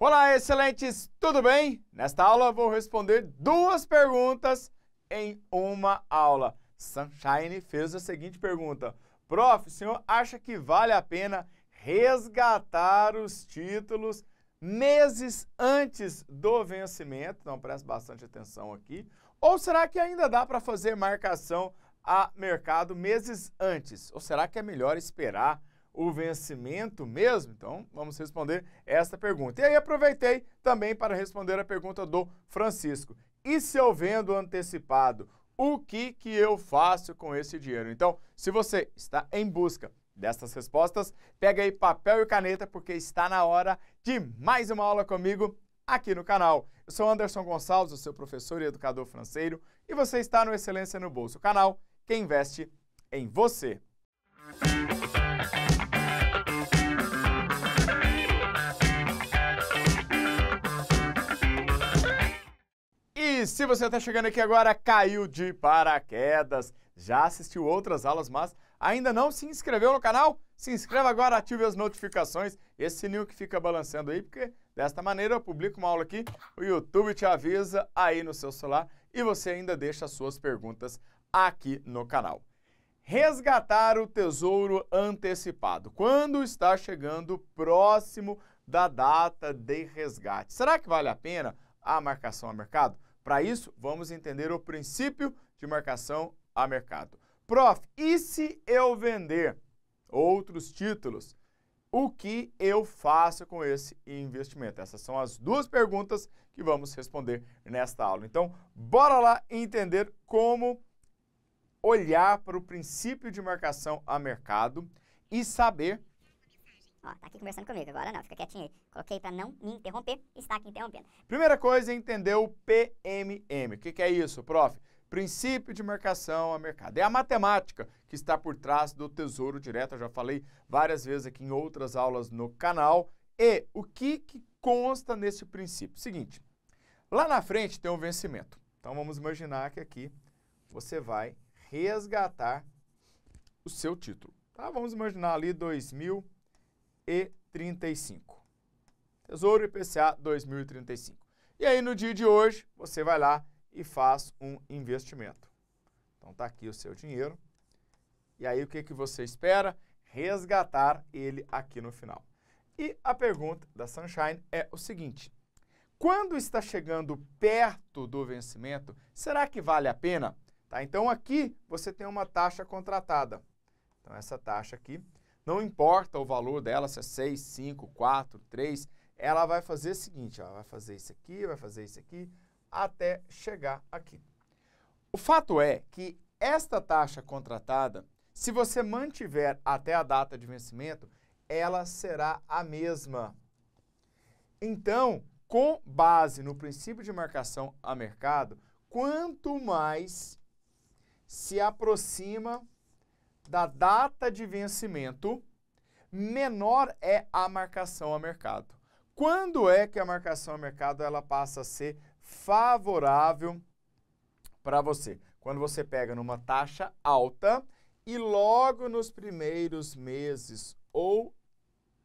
Olá, excelentes! Tudo bem? Nesta aula vou responder duas perguntas em uma aula. Sunshine fez a seguinte pergunta. Prof, o senhor acha que vale a pena resgatar os títulos meses antes do vencimento? Então preste bastante atenção aqui. Ou será que ainda dá para fazer marcação a mercado meses antes? Ou será que é melhor esperar o vencimento mesmo? Então, vamos responder esta pergunta. E aí aproveitei também para responder a pergunta do Francisco. E se eu vendo antecipado, o que, que eu faço com esse dinheiro? Então, se você está em busca destas respostas, pega aí papel e caneta porque está na hora de mais uma aula comigo aqui no canal. Eu sou Anderson Gonçalves, o seu professor e educador franceiro, e você está no Excelência no Bolso, canal que investe em você. se você está chegando aqui agora, caiu de paraquedas, já assistiu outras aulas, mas ainda não se inscreveu no canal? Se inscreva agora, ative as notificações, esse sininho que fica balançando aí, porque desta maneira eu publico uma aula aqui, o YouTube te avisa aí no seu celular e você ainda deixa as suas perguntas aqui no canal. Resgatar o tesouro antecipado. Quando está chegando próximo da data de resgate, será que vale a pena a marcação a mercado? Para isso, vamos entender o princípio de marcação a mercado. Prof, e se eu vender outros títulos? O que eu faço com esse investimento? Essas são as duas perguntas que vamos responder nesta aula. Então, bora lá entender como olhar para o princípio de marcação a mercado e saber Ó, tá aqui conversando comigo, agora não, fica quietinho aí. Coloquei para não me interromper, está aqui interrompendo. Primeira coisa é entender o PMM. O que, que é isso, prof? princípio de marcação a mercado. É a matemática que está por trás do Tesouro Direto, eu já falei várias vezes aqui em outras aulas no canal. E o que, que consta nesse princípio? Seguinte, lá na frente tem um vencimento. Então vamos imaginar que aqui você vai resgatar o seu título. Tá? Vamos imaginar ali 2000 e 35. Tesouro IPCA 2035. E aí no dia de hoje, você vai lá e faz um investimento. Então tá aqui o seu dinheiro. E aí o que, que você espera? Resgatar ele aqui no final. E a pergunta da Sunshine é o seguinte: quando está chegando perto do vencimento, será que vale a pena? Tá, então aqui você tem uma taxa contratada. Então essa taxa aqui não importa o valor dela, se é 6, 5, 4, 3, ela vai fazer o seguinte, ela vai fazer isso aqui, vai fazer isso aqui, até chegar aqui. O fato é que esta taxa contratada, se você mantiver até a data de vencimento, ela será a mesma. Então, com base no princípio de marcação a mercado, quanto mais se aproxima da data de vencimento, menor é a marcação a mercado. Quando é que a marcação a mercado ela passa a ser favorável para você? Quando você pega numa taxa alta e logo nos primeiros meses ou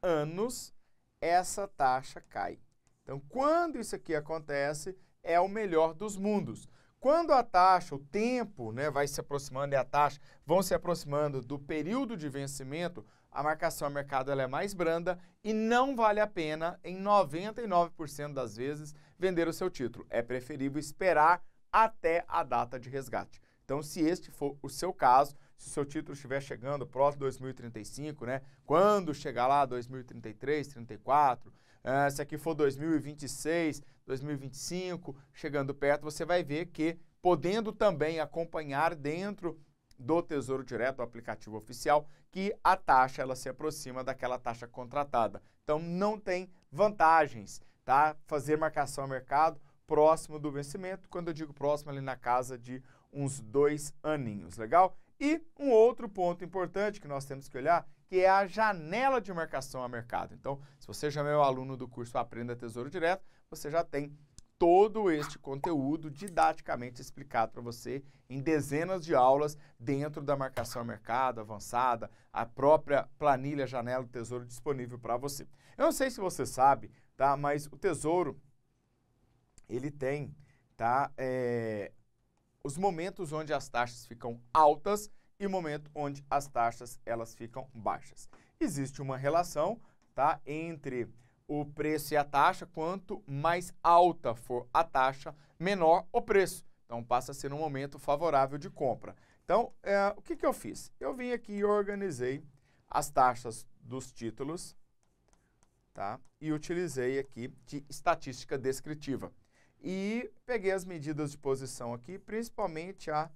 anos essa taxa cai. Então, quando isso aqui acontece, é o melhor dos mundos. Quando a taxa, o tempo né, vai se aproximando e a taxa vão se aproximando do período de vencimento, a marcação a mercado ela é mais branda e não vale a pena, em 99% das vezes, vender o seu título. É preferível esperar até a data de resgate. Então, se este for o seu caso, se o seu título estiver chegando próximo de 2035, né? Quando chegar lá 2033, 34, uh, se aqui for 2026, 2025, chegando perto, você vai ver que, podendo também acompanhar dentro do Tesouro Direto, o aplicativo oficial, que a taxa ela se aproxima daquela taxa contratada. Então não tem vantagens, tá? Fazer marcação a mercado próximo do vencimento, quando eu digo próximo ali na casa de uns dois aninhos, legal? E um outro ponto importante que nós temos que olhar, que é a janela de marcação a mercado. Então, se você já é meu aluno do curso Aprenda Tesouro Direto, você já tem todo este conteúdo didaticamente explicado para você em dezenas de aulas dentro da marcação mercado avançada, a própria planilha janela do Tesouro disponível para você. Eu não sei se você sabe, tá? Mas o Tesouro ele tem, tá? É, os momentos onde as taxas ficam altas e o momento onde as taxas elas ficam baixas. Existe uma relação, tá? Entre o preço e a taxa, quanto mais alta for a taxa, menor o preço. Então passa a ser um momento favorável de compra. Então, é, o que, que eu fiz? Eu vim aqui e organizei as taxas dos títulos tá? e utilizei aqui de estatística descritiva. E peguei as medidas de posição aqui, principalmente a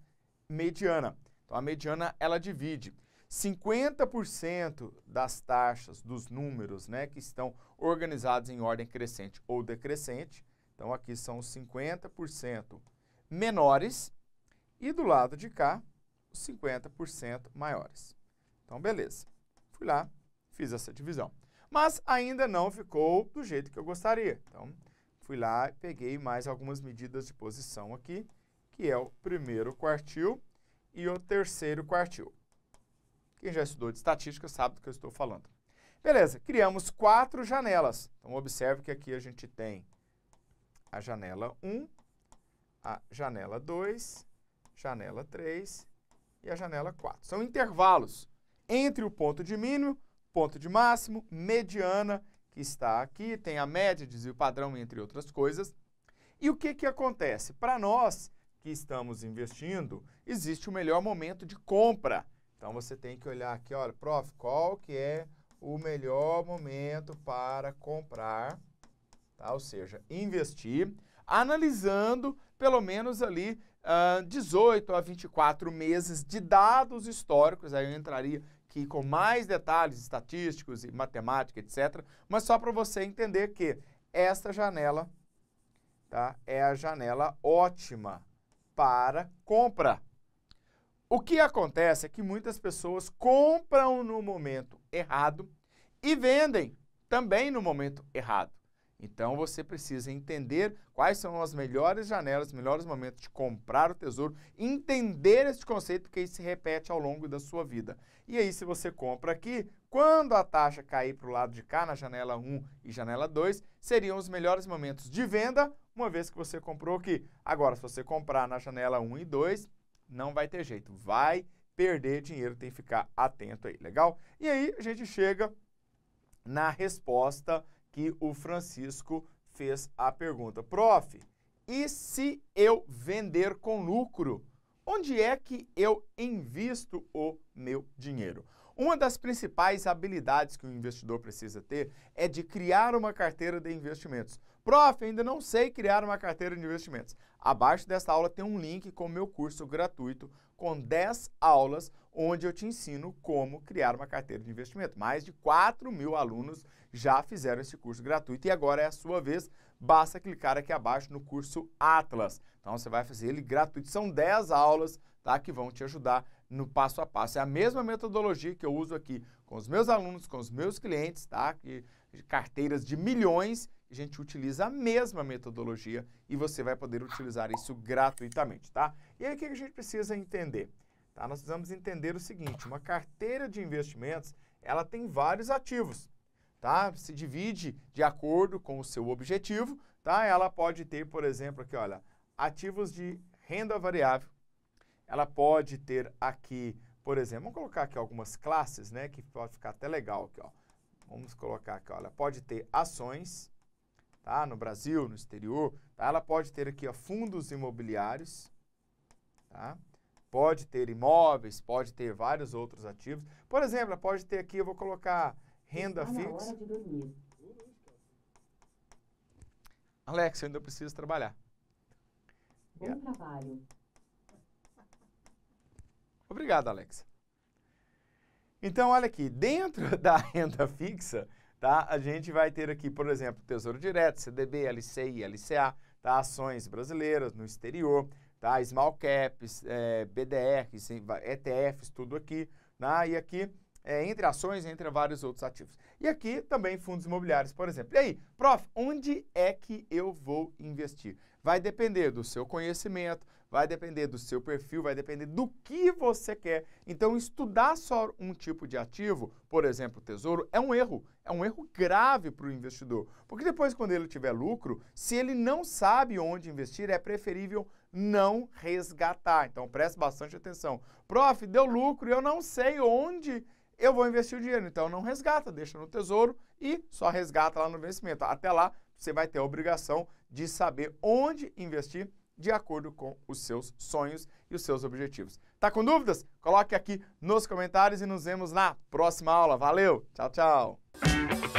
mediana. Então, a mediana, ela divide. 50% das taxas, dos números né, que estão organizados em ordem crescente ou decrescente, então aqui são os 50% menores e do lado de cá os 50% maiores. Então beleza, fui lá, fiz essa divisão. Mas ainda não ficou do jeito que eu gostaria. Então fui lá e peguei mais algumas medidas de posição aqui, que é o primeiro quartil e o terceiro quartil. Quem já estudou de estatística sabe do que eu estou falando. Beleza, criamos quatro janelas. Então, observe que aqui a gente tem a janela 1, a janela 2, janela 3 e a janela 4. São intervalos entre o ponto de mínimo, ponto de máximo, mediana, que está aqui, tem a média, desvio padrão, entre outras coisas. E o que, que acontece? Para nós que estamos investindo, existe o melhor momento de compra. Então você tem que olhar aqui, olha, prof, qual que é o melhor momento para comprar, tá? ou seja, investir, analisando pelo menos ali uh, ah, 18 a 24 meses de dados históricos, aí eu entraria aqui com mais detalhes estatísticos e matemática, etc. Mas só para você entender que esta janela tá, é a janela ótima para compra. O que acontece é que muitas pessoas compram no momento errado e vendem também no momento errado. Então você precisa entender quais são as melhores janelas, melhores momentos de comprar o tesouro, entender esse conceito que se repete ao longo da sua vida. E aí, se você compra aqui, quando a taxa cair para o lado de cá, na janela 1 e janela 2, seriam os melhores momentos de venda, uma vez que você comprou aqui. Agora, se você comprar na janela 1 e 2, não vai ter jeito, vai perder dinheiro, tem que ficar atento aí, legal? E aí a gente chega na resposta que o Francisco fez à pergunta. Prof, e se eu vender com lucro? Onde é que eu invisto o meu dinheiro? Uma das principais habilidades que um investidor precisa ter é de criar uma carteira de investimentos. Prof, ainda não sei criar uma carteira de investimentos. Abaixo desta aula tem um link com o meu curso gratuito com 10 aulas onde eu te ensino como criar uma carteira de investimento. Mais de 4 mil alunos já fizeram esse curso gratuito e agora é a sua vez. Basta clicar aqui abaixo no curso Atlas. Então você vai fazer ele gratuito. São 10 aulas tá, que vão te ajudar no passo a passo. É a mesma metodologia que eu uso aqui com os meus alunos, com os meus clientes, tá? Que, carteiras de milhões, a gente utiliza a mesma metodologia e você vai poder utilizar isso gratuitamente, tá? E aí o que a gente precisa entender? Tá? Nós precisamos entender o seguinte, uma carteira de investimentos, ela tem vários ativos, tá? Se divide de acordo com o seu objetivo, tá? Ela pode ter, por exemplo, aqui, olha, ativos de renda variável, ela pode ter aqui, por exemplo, vamos colocar aqui algumas classes, né, que pode ficar até legal aqui, ó. Vamos colocar aqui, ó, ela pode ter ações, tá, no Brasil, no exterior, tá? ela pode ter aqui, ó, fundos imobiliários, tá, pode ter imóveis, pode ter vários outros ativos. Por exemplo, ela pode ter aqui, eu vou colocar renda Está fixa. Alex, eu ainda preciso trabalhar. Bom yeah. trabalho. Obrigado, Alexa. Então, olha aqui, dentro da renda fixa, tá? A gente vai ter aqui, por exemplo, Tesouro Direto, CDB, LCI, LCA, tá? Ações brasileiras no exterior, tá? Small caps, é, BDRs, ETFs, tudo aqui, tá? E aqui é, entre ações, entre vários outros ativos. E aqui também fundos imobiliários, por exemplo. E aí, prof, onde é que eu vou investir? Vai depender do seu conhecimento, Vai depender do seu perfil, vai depender do que você quer. Então, estudar só um tipo de ativo, por exemplo, tesouro, é um erro. É um erro grave para o investidor. Porque depois, quando ele tiver lucro, se ele não sabe onde investir, é preferível não resgatar. Então, preste bastante atenção. Prof, deu lucro e eu não sei onde eu vou investir o dinheiro. Então, não resgata, deixa no tesouro e só resgata lá no vencimento. Até lá, você vai ter a obrigação de saber onde investir de acordo com os seus sonhos e os seus objetivos. Tá com dúvidas? Coloque aqui nos comentários e nos vemos na próxima aula. Valeu, tchau, tchau.